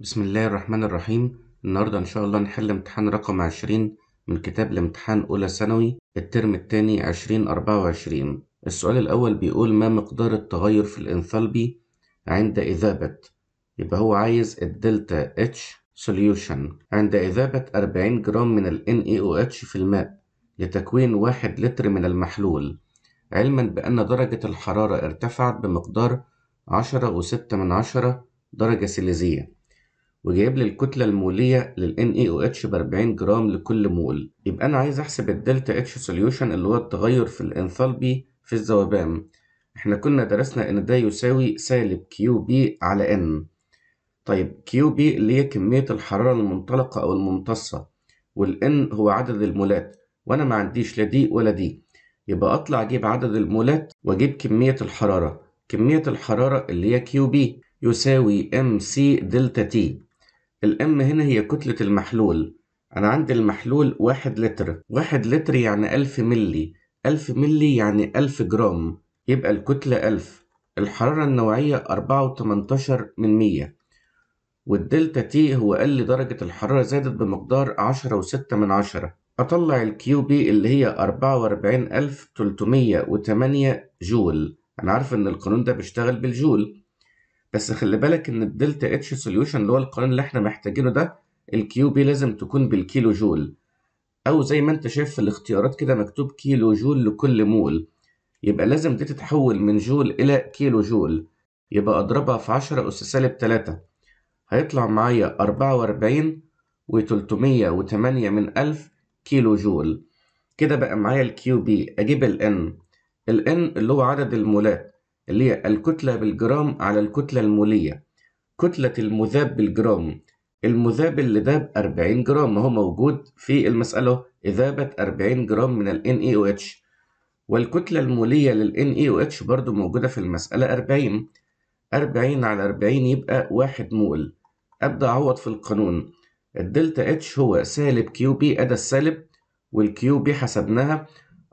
بسم الله الرحمن الرحيم النهاردة إن شاء الله نحل امتحان رقم عشرين من كتاب الامتحان أولى ثانوي الترم التاني عشرين أربعة وعشرين السؤال الأول بيقول ما مقدار التغير في الإنثالبي عند إذابة يبقى هو عايز الدلتا اتش سوليوشن عند إذابة أربعين جرام من الـ NaOH في الماء لتكوين واحد لتر من المحلول علما بأن درجة الحرارة ارتفعت بمقدار عشرة وستة من عشرة درجة سيليزية وجايب لي الكتلة المولية لل NaOH ب 40 جرام لكل مول يبقى أنا عايز أحسب الدلتا اتش سوليوشن اللي هو التغير في الانثالبي في الذوبان احنا كنا درسنا ان ده يساوي سالب QB على N، طيب QB اللي هي كمية الحرارة المنطلقة أو الممتصة N هو عدد المولات وأنا ما عنديش لا دي ولا دي يبقى أطلع أجيب عدد المولات وأجيب كمية الحرارة كمية الحرارة اللي هي QB. يساوي mc دلتا تي الام هنا هي كتلة المحلول أنا عندي المحلول واحد لتر واحد لتر يعني ألف ملي ألف ملي يعني ألف جرام يبقى الكتلة ألف الحرارة النوعية أربعة وتمنتاشر من مية والدلتا تي هو قال درجة الحرارة زادت بمقدار عشرة وستة من عشرة أطلع الكيو بي اللي هي أربعة وأربعين ألف تلتمية وتمانية جول أنا عارف إن القانون ده بيشتغل بالجول بس خلي بالك ان الدلتا اتش سوليوشن اللي هو القانون اللي احنا محتاجينه ده الكيو بي لازم تكون بالكيلو جول او زي ما انت شايف في الاختيارات كده مكتوب كيلو جول لكل مول يبقى لازم دي تتحول من جول الى كيلو جول يبقى اضربها في 10 اس سالب 3 هيطلع معايا 44 و308 من 1000 كيلو جول كده بقى معايا الكيو بي اجيب الان الان اللي هو عدد المولات اللي هي الكتلة بالجرام على الكتلة المولية كتلة المذاب بالجرام المذاب اللي ذاب 40 جرام هو موجود في المسألة إذابة 40 جرام من ال NaOH والكتلة المولية لل NaOH برضو موجودة في المسألة 40 40 على 40 يبقى 1 مول أبدأ أعوض في القانون الدلتا اتش هو سالب كيو بي أدا السالب والكيو بي حسبناها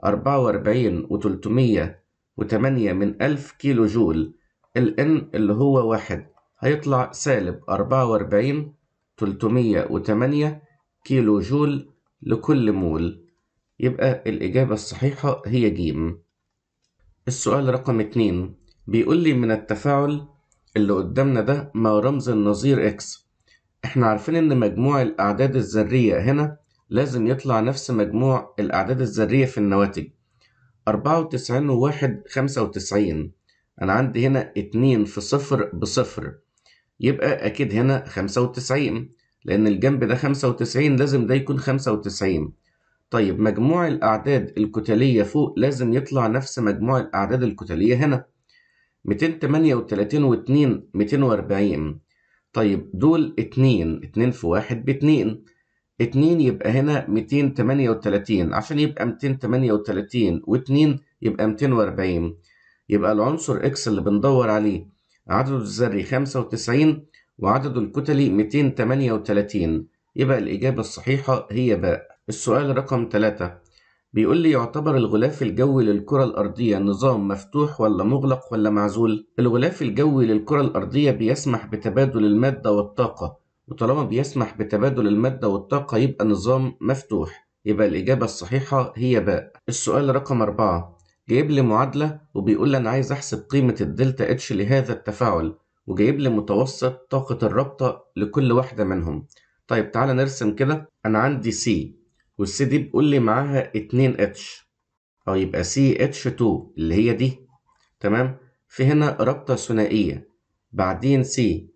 44 و300 وتمانية من ألف كيلو جول ال N اللي هو واحد هيطلع سالب أربعة وأربعين تلتمية وتمانية كيلو جول لكل مول يبقى الإجابة الصحيحة هي ج السؤال رقم اتنين بيقول لي من التفاعل اللي قدامنا ده ما رمز النظير إكس احنا عارفين إن مجموع الأعداد الذرية هنا لازم يطلع نفس مجموع الأعداد الذرية في النواتج 94 وواحد 95 أنا عندي هنا 2 في صفر بصفر يبقى أكيد هنا 95 لأن الجنب ده 95 لازم ده يكون 95 طيب مجموع الأعداد الكتلية فوق لازم يطلع نفس مجموع الأعداد الكتلية هنا 238 و2 240 طيب دول 2 2 في 1 ب 2 2 يبقى هنا 238 عشان يبقى 238 و2 يبقى 240 يبقى العنصر اكس اللي بندور عليه عدده الذري 95 وعدده الكتلي 238 يبقى الإجابة الصحيحة هي باء السؤال رقم 3 بيقول لي يعتبر الغلاف الجوي للكرة الأرضية نظام مفتوح ولا مغلق ولا معزول؟ الغلاف الجوي للكرة الأرضية بيسمح بتبادل المادة والطاقة وطالما بيسمح بتبادل المادة والطاقة يبقى نظام مفتوح يبقى الإجابة الصحيحة هي باء السؤال رقم أربعة جايب لي معادلة وبيقول لي أنا عايز أحسب قيمة الدلتا اتش لهذا التفاعل وجايب لي متوسط طاقة الرابطة لكل واحدة منهم طيب تعالى نرسم كده أنا عندي سي والسي دي بيقول لي معاها 2 اتش أو يبقى سي اتش 2 اللي هي دي تمام في هنا رابطة ثنائية بعدين سي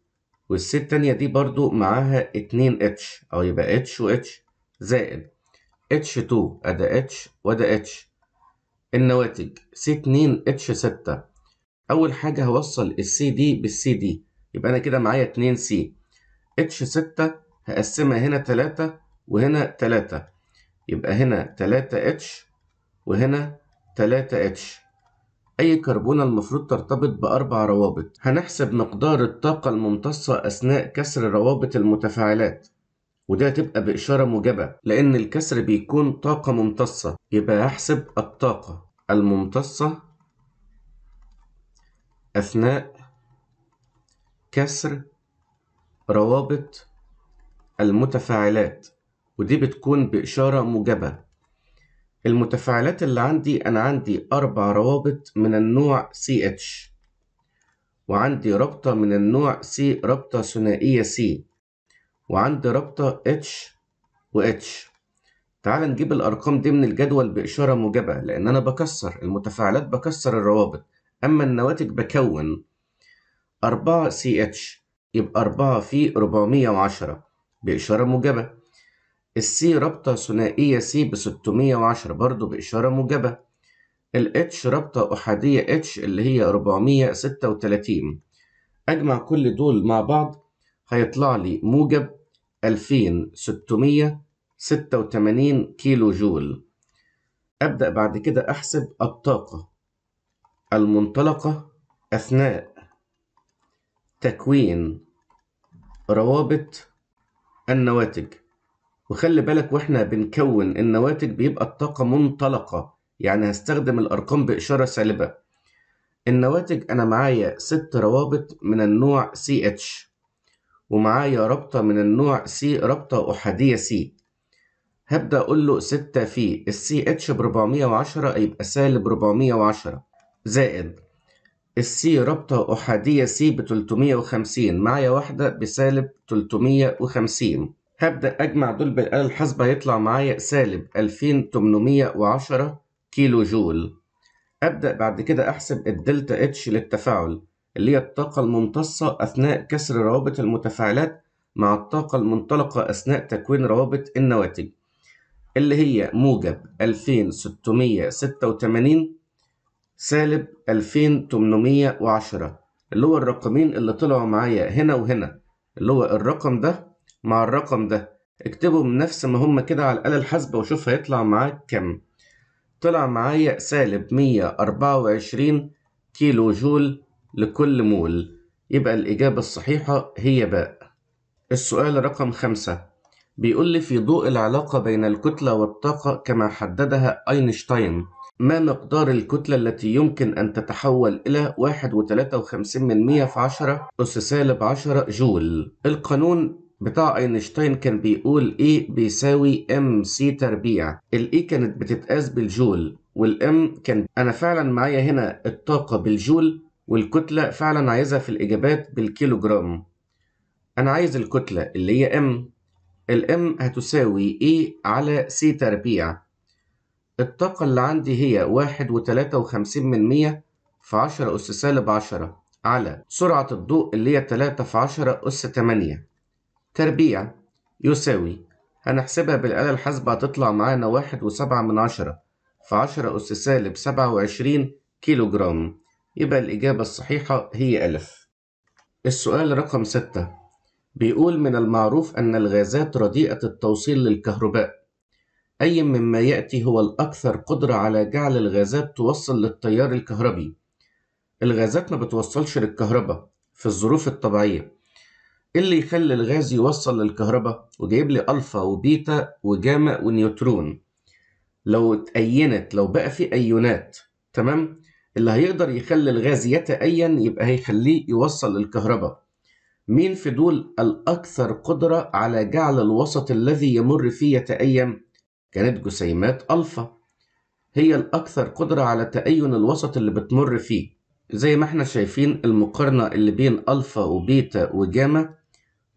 والست التانية دي برضو معاها اتنين اتش أو يبقى اتش واتش زائد اتش تو أدا اتش وأدا اتش النواتج سي اتنين اتش ستة أول حاجة هوصل السي دي بالسي دي يبقى أنا كده معايا اتنين سي اتش ستة هقسمها هنا تلاتة وهنا تلاتة يبقى هنا تلاتة اتش وهنا تلاتة اتش أي كربونة المفروض ترتبط بأربع روابط هنحسب مقدار الطاقة الممتصة أثناء كسر روابط المتفاعلات وده هتبقى بإشارة موجبة لأن الكسر بيكون طاقة ممتصة يبقى هحسب الطاقة الممتصة أثناء كسر روابط المتفاعلات ودي بتكون بإشارة موجبة المتفاعلات اللي عندي أنا عندي أربع روابط من النوع CH وعندي رابطة من النوع C رابطة ثنائية C وعندي رابطة H و H تعال نجيب الأرقام دي من الجدول بإشارة موجبة لأن أنا بكسر المتفاعلات بكسر الروابط أما النواتج بكون 4 CH يبقى أربعة في ربعمية وعشرة بإشارة موجبة السي رابطة ثنائية سي ب 610 برضه بإشارة موجبة الاتش رابطة أحادية اتش اللي هي 436 أجمع كل دول مع بعض هيطلع لي موجب 2686 كيلو جول أبدأ بعد كده أحسب الطاقة المنطلقة أثناء تكوين روابط النواتج وخلي بالك واحنا بنكون النواتج بيبقى الطاقة منطلقة يعني هستخدم الأرقام بإشارة سالبة النواتج أنا معايا ست روابط من النوع CH ومعايا رابطة من النوع C رابطة أحادية C هبدأ أقول له 6 في السي اتش ب 410 يبقى سالب 410 زائد السي رابطة أحادية سي ب 350 معايا واحدة بسالب 350 هبدأ أجمع دول بالآلة الحاسبة هيطلع معايا سالب 2810 كيلو جول أبدأ بعد كده أحسب الدلتا اتش للتفاعل اللي هي الطاقة الممتصة أثناء كسر روابط المتفاعلات مع الطاقة المنطلقة أثناء تكوين روابط النواتج اللي هي موجب 2686 سالب 2810 اللي هو الرقمين اللي طلعوا معايا هنا وهنا اللي هو الرقم ده مع الرقم ده اكتبهم نفس ما هما كده على الآلة الحاسبة وشوف هيطلع معاك كام طلع معايا سالب مية أربعة وعشرين كيلو جول لكل مول يبقى الإجابة الصحيحة هي باء السؤال رقم خمسة بيقول لي في ضوء العلاقة بين الكتلة والطاقة كما حددها أينشتاين ما مقدار الكتلة التي يمكن أن تتحول إلى واحد وخمسين من مية في عشرة أس سالب عشرة جول القانون بتاع اينشتاين كان بيقول E بيساوي MC تربيع الاي كانت بتتقاس بالجول والام كان انا فعلا معايا هنا الطاقه بالجول والكتله فعلا عايزها في الاجابات بالكيلوجرام انا عايز الكتله اللي هي ام الام هتساوي E على C تربيع الطاقة اللي عندي هي واحد وتلاتة وخمسين من مية في عشرة أس سالب عشرة على سرعة الضوء اللي هي تلاتة في عشرة أس تمانية تربيع يساوي هنحسبها بالآلة الحاسبة هتطلع معانا واحد وسبعة من عشرة في عشرة أس سالب سبعة وعشرين كيلو جرام يبقى الإجابة الصحيحة هي ألف السؤال رقم ستة بيقول من المعروف أن الغازات رديئة التوصيل للكهرباء أي مما يأتي هو الأكثر قدرة على جعل الغازات توصل للتيار الكهربي الغازات ما بتوصلش للكهرباء في الظروف الطبيعية إيه اللي يخلي الغاز يوصل للكهرباء وجايب لي الفا وبيتا وجاما ونيوترون لو اتأينت لو بقى في أيونات تمام اللي هيقدر يخلي الغاز يتأين يبقى هيخليه يوصل للكهرباء مين في دول الأكثر قدرة على جعل الوسط الذي يمر فيه يتأين كانت جسيمات ألفا هي الأكثر قدرة على تأين الوسط اللي بتمر فيه زي ما احنا شايفين المقارنة اللي بين ألفا وبيتا وجاما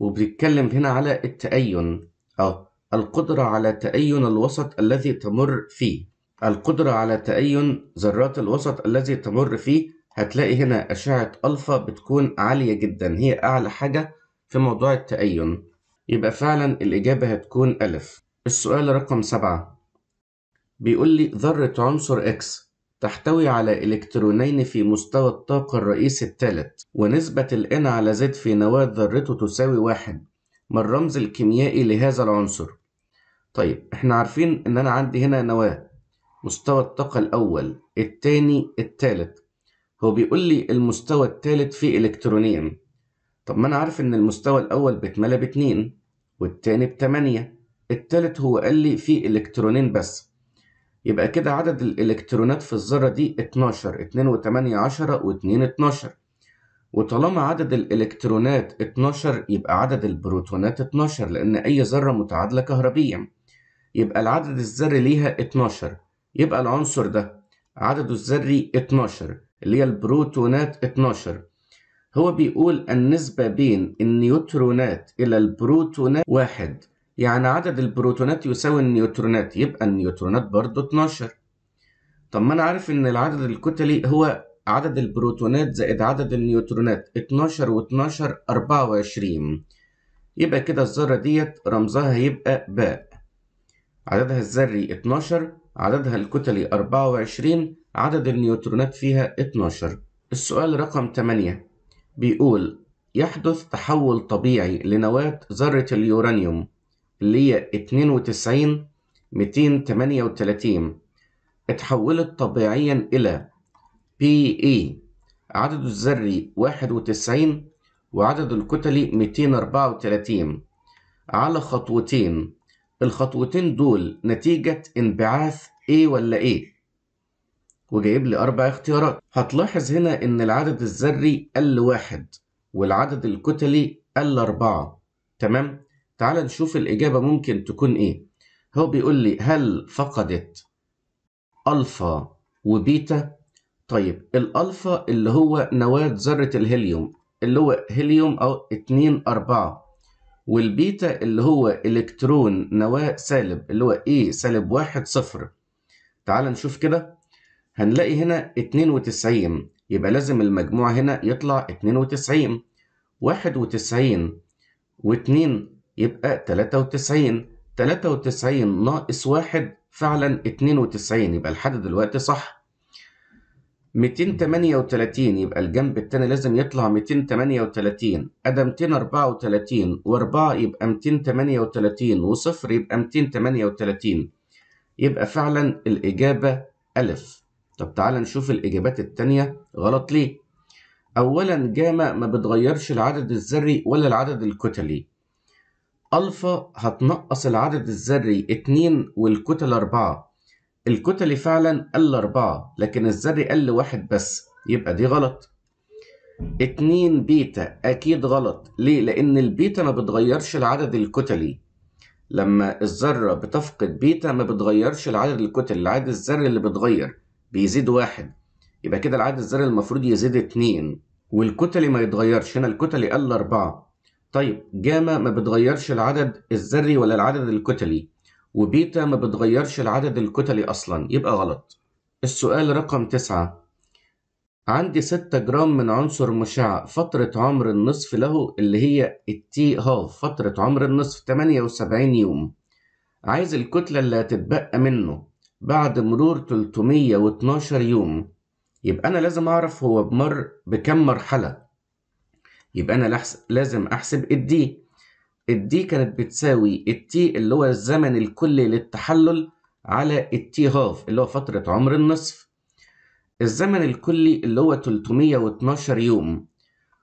وبنتكلم هنا على التأين أو القدرة على تأين الوسط الذي تمر فيه القدرة على تأين ذرات الوسط الذي تمر فيه هتلاقي هنا أشعة ألفا بتكون عالية جدا هي أعلى حاجة في موضوع التأين يبقى فعلا الإجابة هتكون ألف السؤال رقم سبعة بيقول لي ذرة عنصر X تحتوي على إلكترونين في مستوى الطاقة الرئيسي الثالث ونسبة ال N على Z في نواة ذرته تساوي واحد ما الرمز الكيميائي لهذا العنصر؟ طيب احنا عارفين ان انا عندي هنا نواة مستوى الطاقة الأول التاني التالت هو بيقول لي المستوى التالت فيه إلكترونين طب ما أنا عارف إن المستوى الأول بيتملى باتنين والتاني بتمانية التالت هو قال لي فيه إلكترونين بس يبقى كده عدد الإلكترونات في الذرة دي 12 2 و8 10 و2 12 وطالما عدد الإلكترونات 12 يبقى عدد البروتونات 12 لأن أي ذرة متعادلة كهربيا يبقى العدد الذري ليها 12 يبقى العنصر ده عدده الذري 12 اللي هي البروتونات 12 هو بيقول النسبة بين النيوترونات إلى البروتونات واحد يعني عدد البروتونات يساوي النيوترونات يبقى النيوترونات برضه 12 طب ما انا عارف ان العدد الكتلي هو عدد البروتونات زائد عدد النيوترونات 12 و12 24 يبقى كده الذرة ديت رمزها هيبقى باء عددها الذري 12 عددها الكتلي 24 عدد النيوترونات فيها 12 السؤال رقم 8 بيقول يحدث تحول طبيعي لنواة ذرة اليورانيوم اللي هي 92 238 اتحولت طبيعيا إلى PE عدده الذري 91 وعدد الكتلي 234 على خطوتين الخطوتين دول نتيجة انبعاث A ولا A وجايب لي أربع اختيارات هتلاحظ هنا إن العدد الذري قل واحد والعدد الكتلي قل اربعة تمام تعال نشوف الإجابة ممكن تكون إيه هو بيقول لي هل فقدت ألفا وبيتا طيب الألفا اللي هو نواة ذرة الهيليوم اللي هو هيليوم أو اتنين أربعة والبيتا اللي هو إلكترون نواة سالب اللي هو إيه سالب واحد صفر تعال نشوف كده هنلاقي هنا اتنين وتسعين يبقى لازم المجموع هنا يطلع اتنين وتسعين واحد وتسعين واتنين يبقى 93 93 ناقص 1 فعلا 92 يبقى لحد دلوقتي صح 238 يبقى الجنب التاني لازم يطلع 238 ادي 234 و4 يبقى 238 و0 يبقى 238 يبقى فعلا الاجابه الف طب تعال نشوف الاجابات التانيه غلط ليه اولا جاما ما بتغيرش العدد الذري ولا العدد الكتلي الفا هتنقص العدد الذري 2 والكتل 4 الكتلي فعلا قل 4 لكن الذري قل واحد بس يبقى دي غلط 2 بيتا اكيد غلط ليه لان البيتا ما بتغيرش العدد الكتلي لما الذره بتفقد بيتا ما بتغيرش العدد الكتلي العدد الذري اللي بتغير بيزيد واحد يبقى كده العدد الذري المفروض يزيد 2 والكتلي ما يتغيرش هنا الكتلي قل 4 طيب جاما ما بتغيرش العدد الذري ولا العدد الكتلي وبيتا ما بتغيرش العدد الكتلي أصلا يبقى غلط السؤال رقم تسعة عندي 6 جرام من عنصر مشع فترة عمر النصف له اللي هي التي هاف فترة عمر النصف 78 يوم عايز الكتلة اللي هتتبقى منه بعد مرور 312 يوم يبقى أنا لازم أعرف هو بمر بكم مرحلة يبقى أنا لازم أحسب الدي الدي كانت بتساوي التي اللي هو الزمن الكلي للتحلل على التي هاف اللي هو فترة عمر النصف الزمن الكلي اللي هو 312 يوم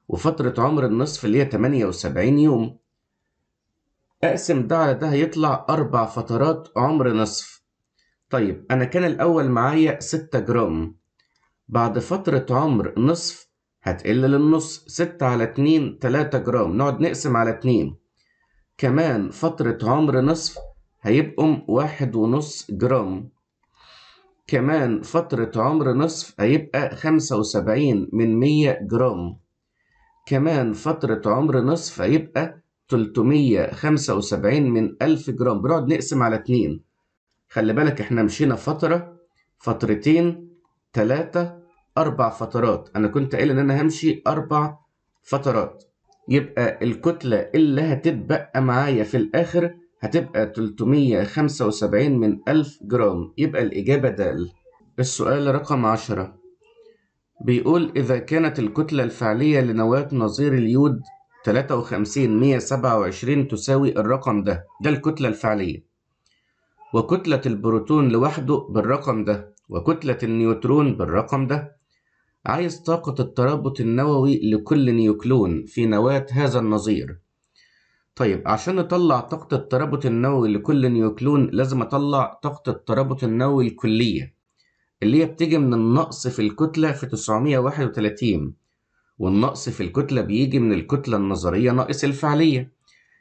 وفترة عمر النصف اللي هي 78 يوم أقسم ده على ده هيطلع أربع فترات عمر نصف طيب أنا كان الأول معايا 6 جرام بعد فترة عمر نصف هتقل للنص ستة على اتنين تلاتة جرام نقعد نقسم على اتنين كمان فترة عمر نصف هيبقوا واحد ونص جرام كمان فترة عمر نصف هيبقى خمسة وسبعين من مية جرام كمان فترة عمر نصف هيبقى تلتمية خمسة وسبعين من ألف جرام بنقعد نقسم على اتنين خلي بالك احنا مشينا فترة فترتين تلاتة أربع فترات أنا كنت قايل إن أنا همشي أربع فترات يبقى الكتلة اللي هتتبقى معايا في الآخر هتبقى 375 من 1000 جرام يبقى الإجابة دال السؤال رقم 10 بيقول إذا كانت الكتلة الفعلية لنواة نظير اليود 53 127 تساوي الرقم ده ده الكتلة الفعلية وكتلة البروتون لوحده بالرقم ده وكتلة النيوترون بالرقم ده عايز طاقة الترابط النووي لكل نيوكلون في نواة هذا النظير طيب عشان نطلع طاقة الترابط النووي لكل نيوكلون لازم أطلع طاقة الترابط النووي الكلية اللي هي بتيجي من النقص في الكتلة في 931 والنقص في الكتلة بيجي من الكتلة النظرية ناقص الفعلية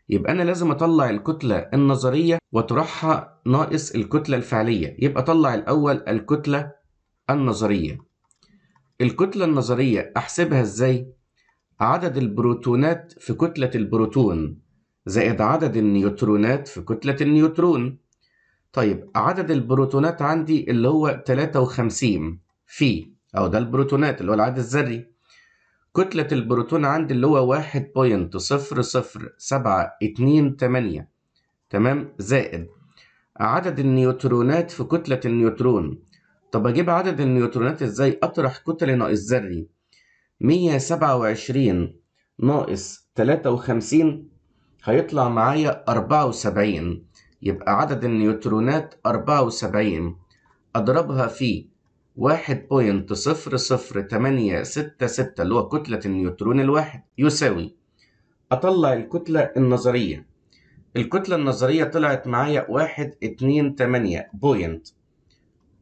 يبقى أنا لازم أطلع الكتلة النظرية وأطرحها ناقص الكتلة الفعلية يبقى أطلع الأول الكتلة النظرية الكتلة النظرية أحسبها إزاي؟ عدد البروتونات في كتلة البروتون زائد عدد النيوترونات في كتلة النيوترون طيب عدد البروتونات عندي اللي هو 53 في أو ده البروتونات اللي هو العدد الذري كتلة البروتون عندي اللي هو 1.00728 تمام زائد عدد النيوترونات في كتلة النيوترون طب أجيب عدد النيوترونات إزاي أطرح كتل ناقص ذري 127 ناقص 53 هيطلع معايا 74 يبقى عدد النيوترونات 74 أضربها في 1.00866 اللي هو كتلة النيوترون الواحد يساوي أطلع الكتلة النظرية الكتلة النظرية طلعت معايا 128 بوينت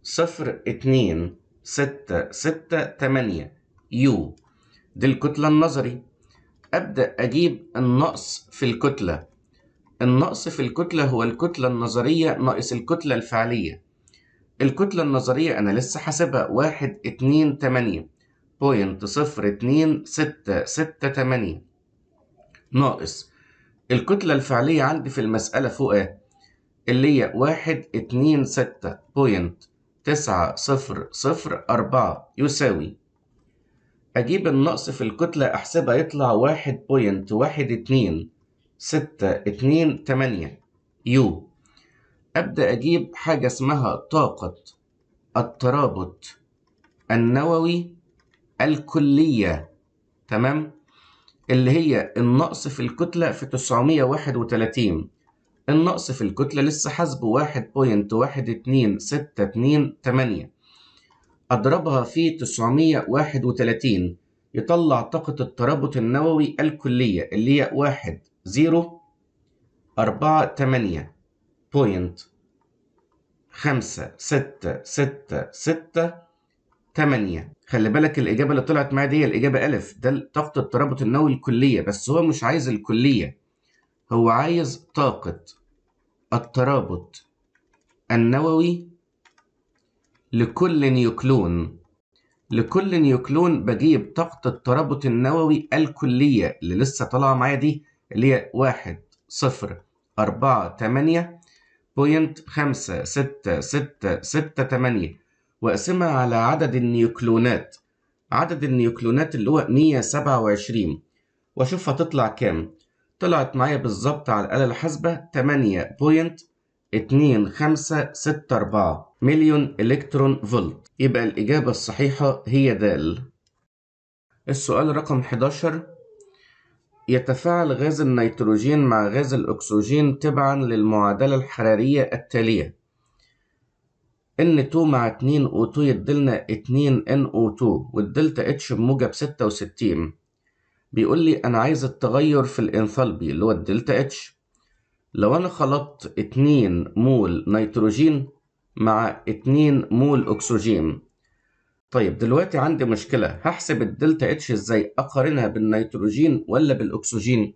صفر اتنين ستة ستة تمانية يو دي الكتلة النظري أبدأ أجيب النقص في الكتلة النقص في الكتلة هو الكتلة النظرية ناقص الكتلة الفعلية الكتلة النظرية أنا لسه حاسبها واحد اتنين تمانية بوينت صفر اتنين ستة ستة تمانية ناقص الكتلة الفعلية عندي في المسألة فوق إيه؟ اللي هي واحد اتنين ستة بوينت تسعة صفر صفر أربعة يساوي أجيب النقص في الكتلة أحسبها يطلع واحد بوينت واحد اتنين ستة اتنين تمانية يو أبدأ أجيب حاجة اسمها طاقة الترابط النووي الكلية تمام اللي هي النقص في الكتلة في تسعمية واحد وتلاتين النقص في الكتلة لسه حاسبه واحد بوينت واحد اتنين ستة اتنين تمانية أضربها في تسعمية واحد وتلاتين يطلع طاقة الترابط النووي الكلية اللي هي واحد زيرو أربعة تمانية بوينت خمسة ستة ستة ستة تمانية خلي بالك الإجابة اللي طلعت معايا دي هي الإجابة أ ده طاقة الترابط النووي الكلية بس هو مش عايز الكلية هو عايز طاقة الترابط النووي لكل نيوكلون لكل نيوكلون بجيب طاقة الترابط النووي الكلية اللي لسه طالعة معايا دي اللي هي واحد صفر أربعة تمانية بوينت خمسة ستة ستة ستة تمانية وأقسمها على عدد النيوكلونات عدد النيوكلونات اللي هو ميه سبعه وعشرين وأشوف هتطلع كام طلعت معايا بالظبط على الآلة الحاسبة 8.2564 مليون إلكترون فولت يبقى الإجابة الصحيحة هي د السؤال رقم 11 يتفاعل غاز النيتروجين مع غاز الأكسجين تبعا للمعادلة الحرارية التالية N2 مع 2O2 يدلنا 2NO2 والدلتا H بموجب 66 بيقول لي أنا عايز التغير في الإنثالبي اللي هو الدلتا اتش لو أنا خلطت 2 مول نيتروجين مع 2 مول أكسجين طيب دلوقتي عندي مشكلة هحسب الدلتا اتش ازاي أقارنها بالنيتروجين ولا بالأكسجين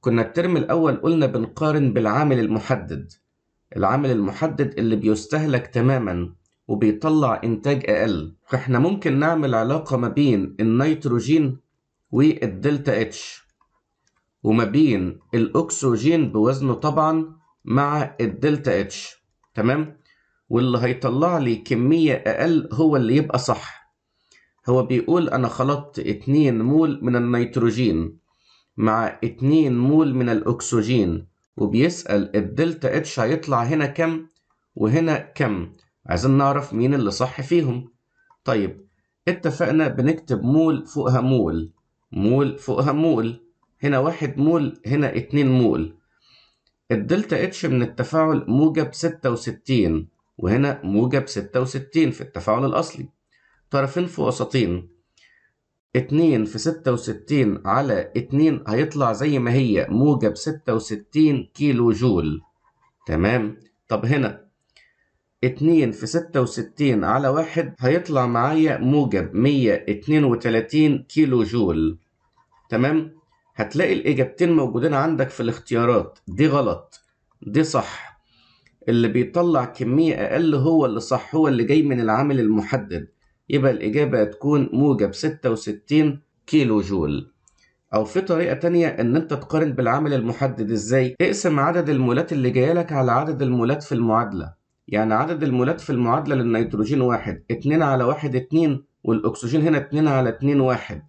كنا الترم الأول قلنا بنقارن بالعامل المحدد العامل المحدد اللي بيستهلك تماما وبيطلع إنتاج أقل فإحنا ممكن نعمل علاقة ما بين النيتروجين والدلتا اتش وما بين الاكسجين بوزنه طبعا مع الدلتا اتش تمام واللي هيطلع لي كميه اقل هو اللي يبقى صح هو بيقول انا خلطت 2 مول من النيتروجين مع 2 مول من الاكسجين وبيسال الدلتا اتش هيطلع هنا كم وهنا كم عايزين نعرف مين اللي صح فيهم طيب اتفقنا بنكتب مول فوقها مول مول فوقها مول هنا واحد مول هنا اتنين مول الدلتا اتش من التفاعل موجب ستة وستين وهنا موجب ستة وستين في التفاعل الأصلي طرفين في وسطين اتنين في ستة وستين على اتنين هيطلع زي ما هي موجب ستة وستين كيلو جول تمام طب هنا اتنين في ستة وستين على واحد هيطلع معايا موجب مية اتنين وتلاتين كيلو جول تمام هتلاقي الاجابتين موجودين عندك في الاختيارات دي غلط دي صح اللي بيطلع كمية أقل هو اللي صح هو اللي جاي من العامل المحدد يبقى الإجابة هتكون موجب 66 كيلو جول أو في طريقة تانية إن أنت تقارن بالعامل المحدد إزاي؟ اقسم عدد المولات اللي لك على عدد المولات في المعادلة يعني عدد المولات في المعادلة للنيتروجين واحد اتنين على واحد اتنين والأكسجين هنا اتنين على اتنين واحد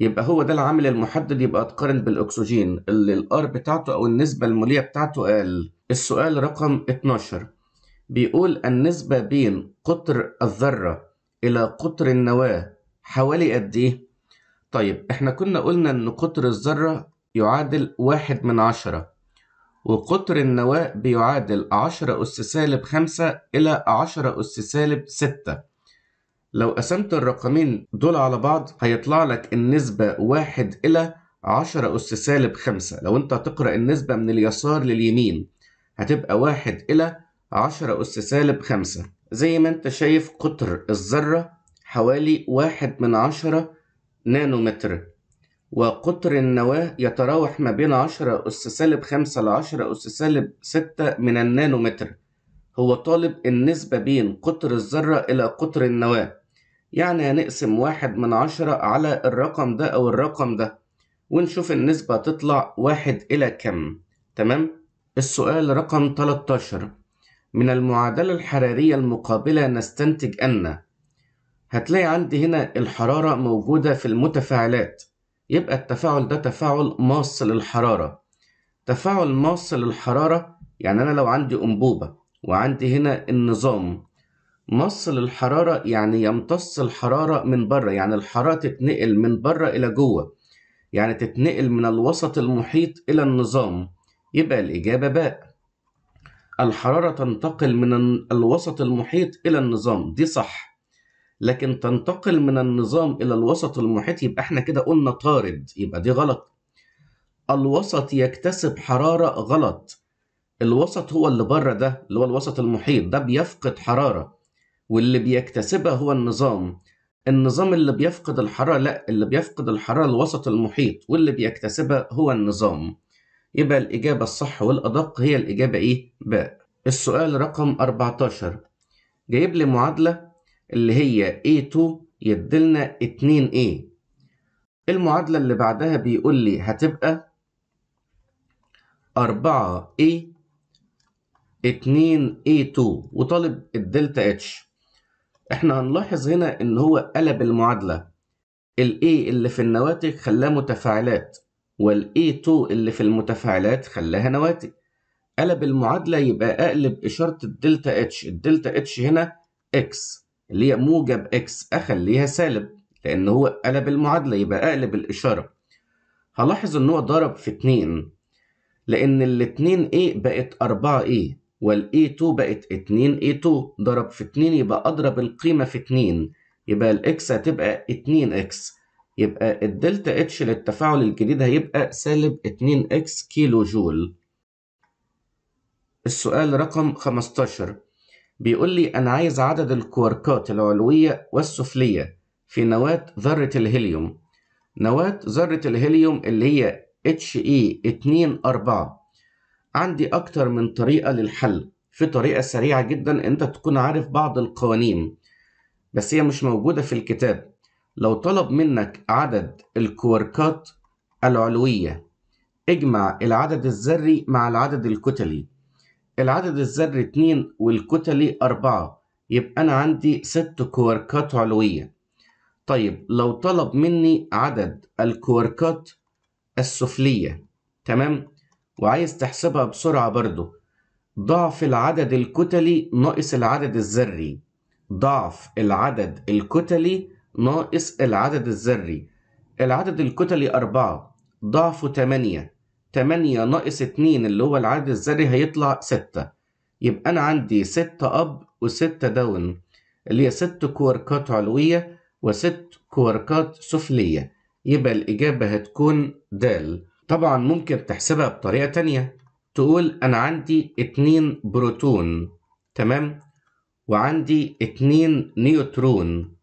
يبقى هو ده العامل المحدد يبقى اتقارن بالاكسجين اللي الار بتاعته او النسبه الموليه بتاعته اقل السؤال رقم 12 بيقول النسبه بين قطر الذره الى قطر النواه حوالي قد ايه طيب احنا كنا قلنا ان قطر الذره يعادل واحد من عشرة وقطر النواة بيعادل عشرة أس سالب خمسة إلى عشرة أس سالب ستة لو قسمت الرقمين دول على بعض هيطلع لك النسبة واحد إلى عشرة أس سالب خمسة لو أنت تقرأ النسبة من اليسار لليمين هتبقى واحد إلى عشرة أس سالب خمسة زي ما أنت شايف قطر الذرة حوالي واحد من عشرة نانومتر وقطر النواة يتراوح ما بين عشرة أس سالب خمسة لعشرة أس سالب ستة من النانومتر هو طالب النسبة بين قطر الذرة إلى قطر النواة يعني هنقسم واحد من عشرة على الرقم ده أو الرقم ده ونشوف النسبة تطلع واحد إلى كم تمام؟ السؤال رقم 13 من المعادلة الحرارية المقابلة نستنتج أن هتلاقي عندي هنا الحرارة موجودة في المتفاعلات يبقى التفاعل ده تفاعل ماص للحرارة تفاعل ماص للحرارة يعني أنا لو عندي أنبوبة وعندي هنا النظام مص للحرارة يعني يمتص الحرارة من بره يعني الحرارة تتنقل من بره إلى جوه يعني تتنقل من الوسط المحيط إلى النظام يبقى الإجابة باء الحرارة تنتقل من الوسط المحيط إلى النظام دي صح لكن تنتقل من النظام إلى الوسط المحيط يبقى احنا كده قلنا طارد يبقى دي غلط الوسط يكتسب حرارة غلط الوسط هو اللي بره ده اللي هو الوسط المحيط ده بيفقد حرارة واللي بيكتسبها هو النظام النظام اللي بيفقد الحرارة لا اللي بيفقد الحرارة الوسط المحيط واللي بيكتسبها هو النظام يبقى الإجابة الصح والأدق هي الإجابة إيه باء السؤال رقم 14 جايب لي معادلة اللي هي A2 يدلنا 2A المعادلة اللي بعدها بيقول لي هتبقى 4A 2A2 وطالب الدلتا اتش احنا هنلاحظ هنا ان هو قلب المعادلة ال A اللي في النواتج خلاه متفاعلات وال A2 اللي في المتفاعلات خلاها نواتج قلب المعادلة يبقى أقلب إشارة الدلتا اتش الدلتا اتش هنا اكس اللي هي موجب اكس أخليها سالب لأن هو قلب المعادلة يبقى أقلب الإشارة هلاحظ إن هو ضرب في اتنين لأن الاتنين A بقت أربعة A والاي 2 بقت 2 اي 2 ضرب في 2 يبقى اضرب القيمه في 2 يبقى الاكس هتبقى 2 اكس يبقى الدلتا اتش للتفاعل الجديد هيبقى سالب 2 اكس كيلو جول السؤال رقم 15 بيقول لي انا عايز عدد الكواركات العلويه والسفليه في نواه ذره الهيليوم نواه ذره الهيليوم اللي هي HE 2 4 عندي أكتر من طريقة للحل في طريقة سريعة جدا أنت تكون عارف بعض القوانين بس هي مش موجودة في الكتاب لو طلب منك عدد الكواركات العلوية اجمع العدد الذري مع العدد الكتلي العدد الذري 2 والكتلي 4 يبقى أنا عندي 6 كواركات علوية طيب لو طلب مني عدد الكواركات السفلية تمام وعايز تحسبها بسرعة برضو ضعف العدد الكتلي ناقص العدد الذري ضعف العدد الكتلي ناقص العدد الذري العدد الكتلي أربعة ضعفه تمانية تمانية ناقص اتنين اللي هو العدد الذري هيطلع ستة يبقى أنا عندي ستة أب وستة داون اللي هي ست كواركات علوية وست كواركات سفلية يبقى الإجابة هتكون د طبعا ممكن تحسبها بطريقة تانية تقول أنا عندي اتنين بروتون تمام وعندي اتنين نيوترون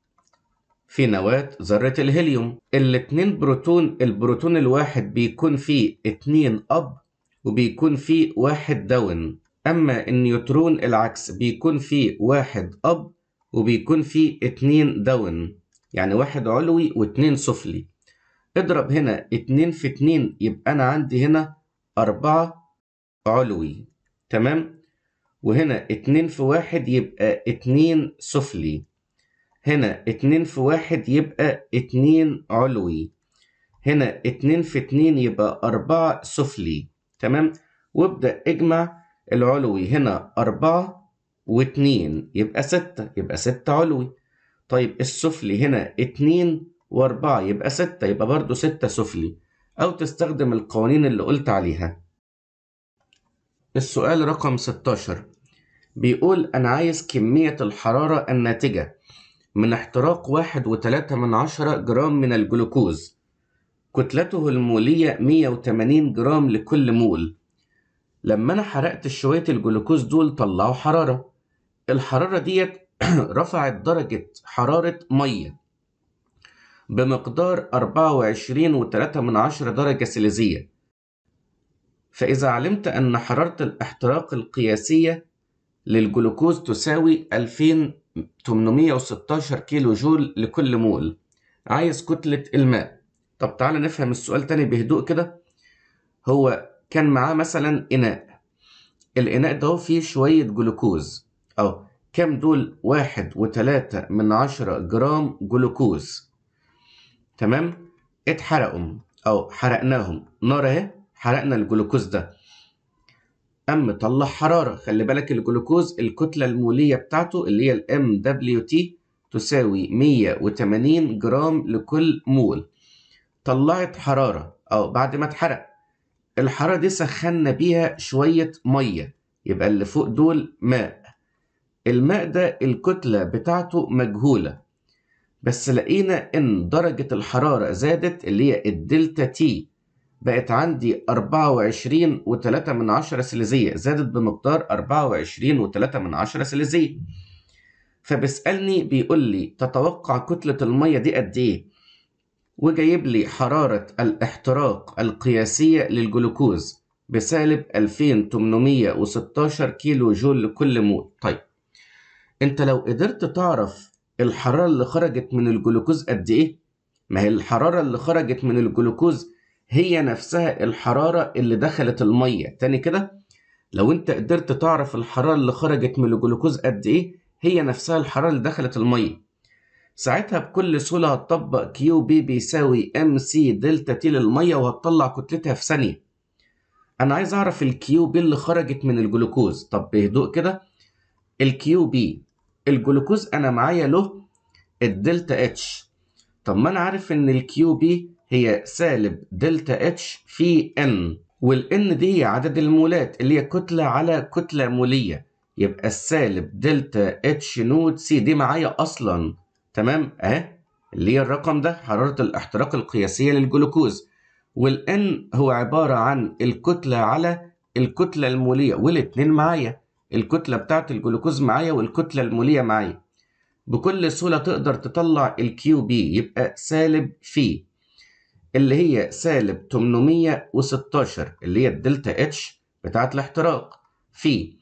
في نواة ذرة الهيليوم الاتنين بروتون البروتون الواحد بيكون فيه اتنين أب وبيكون فيه واحد داون أما النيوترون العكس بيكون فيه واحد أب وبيكون فيه اتنين داون يعني واحد علوي واتنين سفلي اضرب هنا اتنين في اتنين يبقى أنا عندي هنا أربعة علوي تمام وهنا اتنين في واحد يبقى اتنين سفلي هنا اتنين في واحد يبقى اتنين علوي هنا اتنين في اتنين يبقى أربعة سفلي تمام وابدأ اجمع العلوي هنا أربعة واتنين يبقى ستة يبقى ستة علوي طيب السفلي هنا اتنين وأربعة يبقى ستة يبقى برضو ستة سفلي أو تستخدم القوانين اللي قلت عليها السؤال رقم 16 بيقول أنا عايز كمية الحرارة الناتجة من احتراق واحد وتلاتة من عشرة جرام من الجلوكوز كتلته المولية مية وتمانين جرام لكل مول لما أنا حرقت شوية الجلوكوز دول طلعوا حرارة الحرارة ديت رفعت درجة حرارة مية بمقدار 24.3 درجة سيليزية فإذا علمت أن حرارة الاحتراق القياسية للجلوكوز تساوي 2816 كيلو جول لكل مول عايز كتلة الماء طب تعالى نفهم السؤال تاني بهدوء كده هو كان معاه مثلا إناء الإناء ده فيه شوية جلوكوز أو كام دول واحد وتلاتة من عشرة جرام جلوكوز تمام اتحرقوا او حرقناهم نار اهي حرقنا الجلوكوز ده ام طلع حراره خلي بالك الجلوكوز الكتله الموليه بتاعته اللي هي الام دبليو تي تساوي 180 جرام لكل مول طلعت حراره او بعد ما اتحرق الحراره دي سخنا بيها شويه ميه يبقى اللي فوق دول ماء الماء ده الكتله بتاعته مجهوله بس لقينا ان درجة الحرارة زادت اللي هي الدلتا تي بقت عندي 24 و من عشرة سليزية زادت بمقدار 24 و من عشرة سليزية فبيسألني بيقول لي تتوقع كتلة المية دي قد ايه وجايب لي حرارة الاحتراق القياسية للجلوكوز بسالب 2816 كيلو جول لكل مول طيب انت لو قدرت تعرف الحرارة اللي خرجت من الجلوكوز قد إيه؟ ما هي الحرارة اللي خرجت من الجلوكوز هي نفسها الحرارة اللي دخلت المية تاني كده لو أنت قدرت تعرف الحرارة اللي خرجت من الجلوكوز قد إيه هي نفسها الحرارة اللي دخلت المية ساعتها بكل سهولة هتطبق كيو بي بيساوي ام سي دلتا تي للمية وهتطلع كتلتها في ثانية أنا عايز أعرف الكيو بي اللي خرجت من الجلوكوز طب بهدوء كده الكيو بي الجلوكوز انا معايا له الدلتا اتش طب ما انا عارف ان الكيو بي هي سالب دلتا اتش في ان والان دي هي عدد المولات اللي هي كتله على كتله موليه يبقى السالب دلتا اتش نود سي دي معايا اصلا تمام اهي اللي هي الرقم ده حراره الاحتراق القياسيه للجلوكوز والان هو عباره عن الكتله على الكتله الموليه والاتنين معايا الكتله بتاعه الجلوكوز معايا والكتله الموليه معايا بكل سهوله تقدر تطلع الكيو بي يبقى سالب في اللي هي سالب 816 اللي هي الدلتا اتش بتاعه الاحتراق في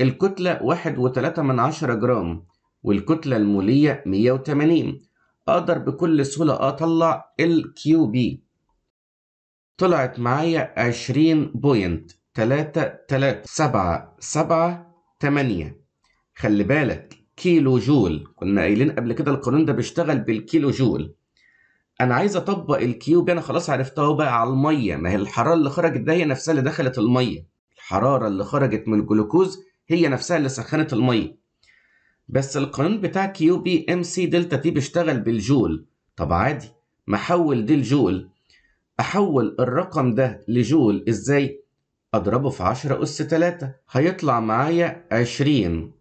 الكتله 1.3 جرام والكتله الموليه 180 اقدر بكل سهوله اطلع الكيو بي طلعت معايا سبعة 8 خلي بالك كيلو جول كنا قايلين قبل كده القانون ده بيشتغل بالكيلو جول انا عايز اطبق الكيو انا خلاص عرفتها بقى على الميه ما هي الحراره اللي خرجت ده هي نفسها اللي دخلت الميه الحراره اللي خرجت من الجلوكوز هي نفسها اللي سخنت الميه بس القانون بتاع كيو بي ام سي دلتا تي بيشتغل بالجول طب عادي ما احول دي لجول احول الرقم ده لجول ازاي أضربه في عشرة أس تلاتة هيطلع معايا عشرين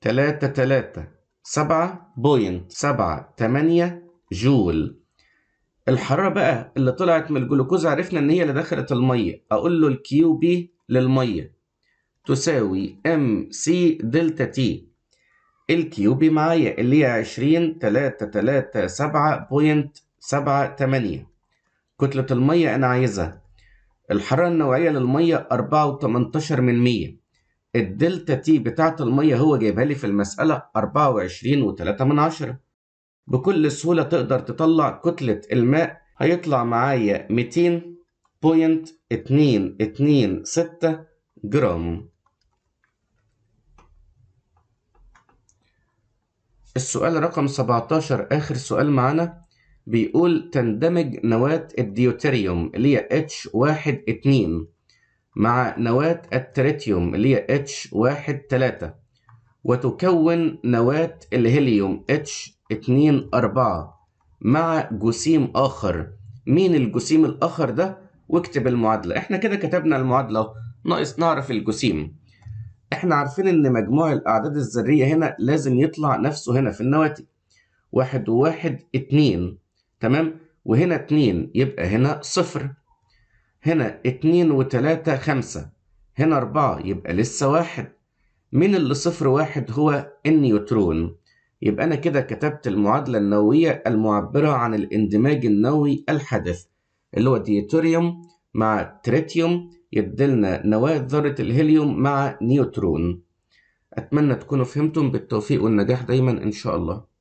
تلاتة تلاتة سبعة بوينت سبعة تمانية جول الحرارة بقى اللي طلعت من الجلوكوز عرفنا إن هي اللي دخلت المية أقول له الكيو بي للمية تساوي ام سي دلتا تي الكيو بي معايا اللي هي عشرين تلاتة تلاتة سبعة بوينت سبعة تمانية كتلة المية أنا عايزها الحرارة النوعية للمية 4.18 من مية الدلتا تي بتاعة المية هو جايبها لي في المسألة 24.3 من عشرة بكل سهولة تقدر تطلع كتلة الماء هيطلع معايا 200.226 جرام السؤال رقم 17 آخر سؤال معانا بيقول تندمج نواة الديوتريوم اللي هي اتش واحد اتنين مع نواة التريتيوم اللي هي اتش واحد تلاتة وتكون نواة الهيليوم اتش اتنين أربعة مع جسيم آخر مين الجسيم الآخر ده؟ واكتب المعادلة احنا كده كتبنا المعادلة ناقص نعرف الجسيم احنا عارفين ان مجموع الأعداد الذرية هنا لازم يطلع نفسه هنا في النواتي واحد وواحد اتنين تمام وهنا اتنين يبقى هنا صفر هنا اتنين وتلاتة خمسة هنا أربعة يبقى لسه واحد مين اللي صفر واحد هو النيوترون يبقى أنا كده كتبت المعادلة النووية المعبرة عن الاندماج النووي الحادث اللي هو ديتوريوم مع تريتيوم يدلنا نواة ذرة الهيليوم مع نيوترون أتمنى تكونوا فهمتم بالتوفيق والنجاح دايما إن شاء الله